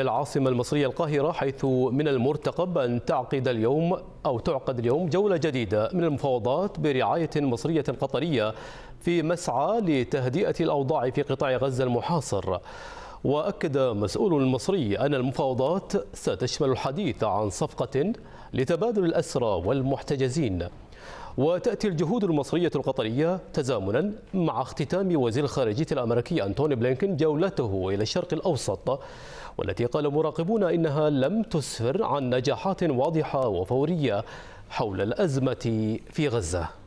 العاصمة المصرية القاهرة حيث من المرتقب أن تعقد اليوم أو تعقد اليوم جولة جديدة من المفاوضات برعاية مصرية قطرية في مسعى لتهدئة الأوضاع في قطاع غزة المحاصر وأكد مسؤول مصري أن المفاوضات ستشمل الحديث عن صفقة لتبادل الأسرى والمحتجزين وتأتي الجهود المصرية القطرية تزامنا مع اختتام وزير الخارجية الأمريكي أنتوني بلينكن جولته إلى الشرق الأوسط والتي قال مراقبون إنها لم تسفر عن نجاحات واضحة وفورية حول الأزمة في غزة